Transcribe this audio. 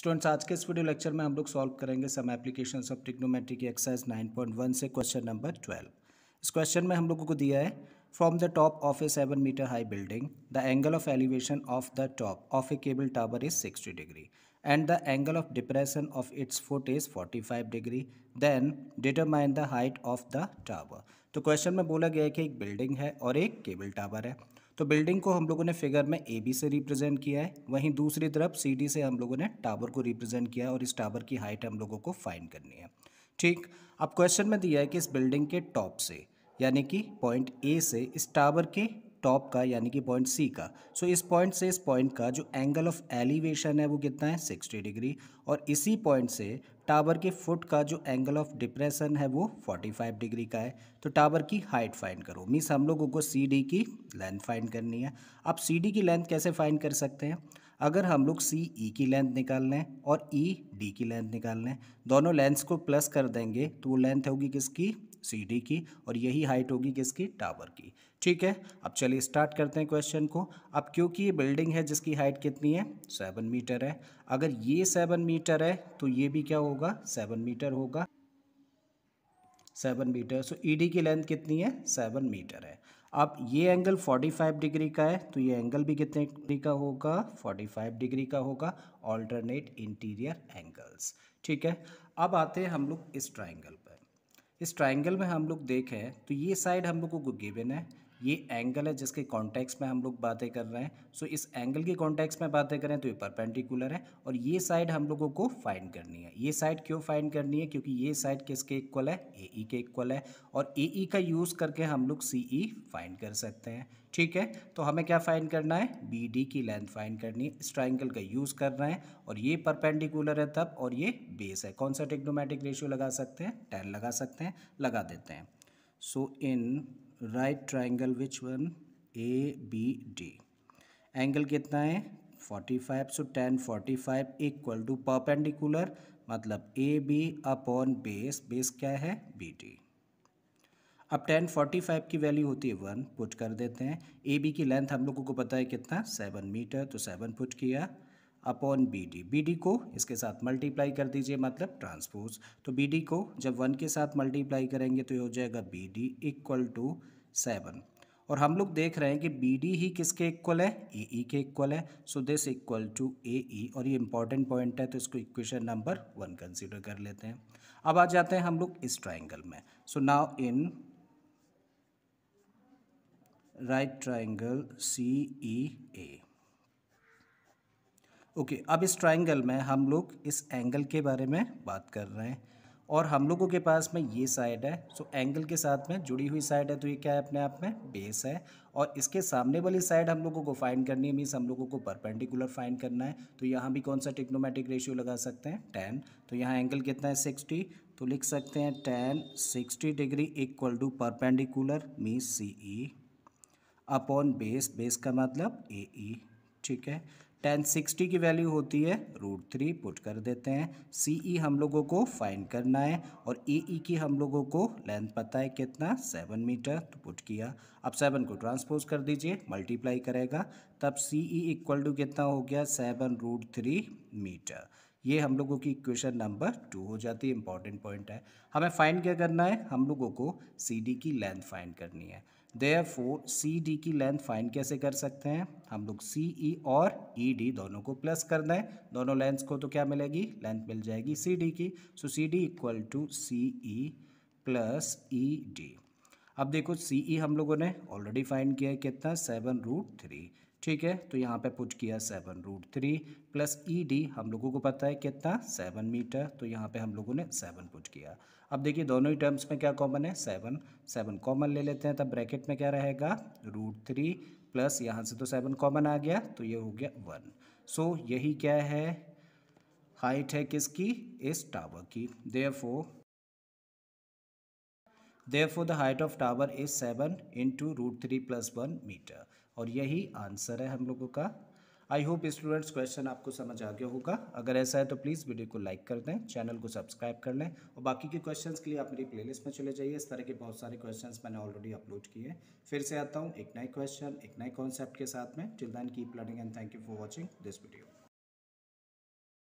students आज के इस वीडियो लेक्चर में हम लोग सॉल्व करेंगे सम एप्लीकेशन ऑफ टिग्नोमेट्री की एक्सरसाइज 9.1 से क्वेश्चन नंबर 12 इस क्वेश्चन में हम लोगों को दिया है from the top of a seven metre high building the angle of elevation of the top of a cable tower is sixty degree and the angle of depression of its foot is forty five degree then determine the height of the tower तो question में बोला गया है कि एक building है और एक केबल टावर है तो बिल्डिंग को हम लोगों ने फिगर में ए बी से रिप्रेजेंट किया है वहीं दूसरी तरफ सी डी से हम लोगों ने टावर को रिप्रेजेंट किया है और इस टावर की हाइट हम लोगों को फाइंड करनी है ठीक अब क्वेश्चन में दिया है कि इस बिल्डिंग के टॉप से यानी कि पॉइंट ए से इस टावर के टॉप का यानी कि पॉइंट सी का सो so, इस पॉइंट से इस पॉइंट का जो एंगल ऑफ एलिवेशन है वो कितना है सिक्सटी डिग्री और इसी पॉइंट से टावर के फुट का जो एंगल ऑफ डिप्रेशन है वो 45 डिग्री का है तो टावर की हाइट फाइंड करो मीन्स हम लोगों को सी डी की लेंथ फाइंड करनी है आप सी डी की लेंथ कैसे फाइंड कर सकते हैं अगर हम लोग सी ई e की लेंथ निकाल लें और ई e, डी की लेंथ निकाल लें दोनों लेंथ्स को प्लस कर देंगे तो वो लेंथ होगी किसकी सीढ़ी की और यही हाइट होगी किसकी टावर की ठीक है अब चलिए स्टार्ट करते हैं क्वेश्चन को अब क्योंकि ये बिल्डिंग है जिसकी हाइट कितनी है सेवन मीटर है अगर ये सेवन मीटर है तो ये भी क्या होगा सेवन मीटर होगा seven metre so E D की लेंथ कितनी है सेवन मीटर है अब ये एंगल फोर्टी फाइव डिग्री का है तो ये एंगल भी कितने डिग्री का होगा फोर्टी फाइव डिग्री का होगा ऑल्टरनेट इंटीरियर एंगल्स ठीक है अब आते हैं हम लोग इस ट्राइंगल पर इस ट्राइंगल में हम लोग देखें तो ये साइड हम लोग को गिवन है ये एंगल है जिसके कॉन्टेक्स में हम लोग बातें कर रहे हैं सो इस एंगल के कॉन्टेक्स में बातें करें तो ये परपेंडिकुलर है और ये साइड हम लोगों को फाइंड करनी है ये साइड क्यों फाइंड करनी है क्योंकि ये साइड किसके इक्वल है ए ई e के इक्वल है और ए ई e का यूज़ करके हम लोग सी ई फाइंड कर सकते हैं ठीक है तो हमें क्या फाइंड करना है बी डी की लेंथ फाइंड करनी है इस ट्राइंगल का यूज़ कर रहे हैं और ये परपेंडिकुलर है तब और ये बेस है कौन सा टेक्नोमेटिक रेशियो लगा सकते हैं टेन लगा सकते हैं लगा देते हैं so in right triangle which one A B D angle कितना है 45 so tan forty five equal to perpendicular मतलब A B upon base base क्या है बी डी अब टेन फोर्टी फाइव की वैल्यू होती है वन पुट कर देते हैं ए बी की लेंथ हम लोगों को पता है कितना सेवन मीटर तो सेवन पुट किया upon B D B D को इसके साथ मल्टीप्लाई कर दीजिए मतलब ट्रांसपोज तो बी डी को जब वन के साथ मल्टीप्लाई करेंगे तो ये हो जाएगा B D equal to seven और हम लोग देख रहे हैं कि बी डी ही किसके इक्वल है ए ई e के इक्वल है so this equal to A E और ये इंपॉर्टेंट पॉइंट है तो इसको इक्वेशन नंबर वन कंसिडर कर लेते हैं अब आ जाते हैं हम लोग इस ट्राइंगल में so now in right triangle C E A okay okay, अब इस ट्राइंगल में हम लोग इस एंगल के बारे में बात कर रहे हैं और हम लोगों के पास में ये साइड है सो एंगल के साथ में जुड़ी हुई साइड है तो ये क्या है अपने आप में बेस है और इसके सामने वाली साइड हम लोगों को फाइंड करनी है मीन्स हम लोगों को परपेंडिकुलर फाइंड करना है तो यहाँ भी कौन सा टिक्नोमेटिक रेशियो लगा सकते हैं टेन तो यहाँ एंगल कितना है सिक्सटी तो लिख सकते हैं tan sixty degree equal to perpendicular means C E e, upon base base का मतलब ए ई e, ठीक है टेन सिक्सटी की वैल्यू होती है रूट थ्री पुट कर देते हैं सी ई e हम लोगों को फाइंड करना है और ए ई e की हम लोगों को लेंथ पता है कितना सेवन मीटर तो पुट किया अब सेवन को ट्रांसपोज कर दीजिए मल्टीप्लाई करेगा तब C E e equal to कितना हो गया सेवन रूट थ्री मीटर ये हम लोगों की इक्वेशन नंबर टू हो जाती है इंपॉर्टेंट पॉइंट है हमें फाइंड क्या करना है हम लोगों को सी डी की लेंथ फाइंड करनी है देयरफॉर सी डी की लेंथ फाइंड कैसे कर सकते हैं हम लोग सी ई e और ई e डी दोनों को प्लस कर दें दोनों लेंथ को तो क्या मिलेगी लेंथ मिल जाएगी सी डी की so C D equal to C E plus E D अब देखो सी ई e हम लोगों ने ऑलरेडी फाइंड किया है कितना सेवन रूट थ्री ठीक है तो यहाँ पे पुट किया seven root three plus E D हम लोगों को पता है कितना सेवन मीटर तो यहाँ पे हम लोगों ने सेवन पुट किया अब देखिए दोनों ही टर्म्स में क्या कॉमन है सेवन सेवन कॉमन ले लेते हैं तब ब्रैकेट में क्या रहेगा रूट थ्री प्लस यहाँ से तो सेवन कॉमन आ गया तो ये हो गया वन सो so, यही क्या है हाइट है किसकी इस टावर की therefore therefore the height of tower is 7 into root three plus one meter और यही आंसर है हम लोगों का आई होप स्टूडेंट्स क्वेश्चन आपको समझ आ गया होगा अगर ऐसा है तो प्लीज़ वीडियो को लाइक कर दें चैनल को सब्सक्राइब कर लें और बाकी के क्वेश्चंस के लिए आप मेरी प्लेलिस्ट में चले जाइए इस तरह के बहुत सारे क्वेश्चंस मैंने ऑलरेडी अपलोड किए फिर से आता हूँ एक नए क्वेश्चन एक नए कॉन्सेप्ट के साथ में till then keep learning and thank you for watching this video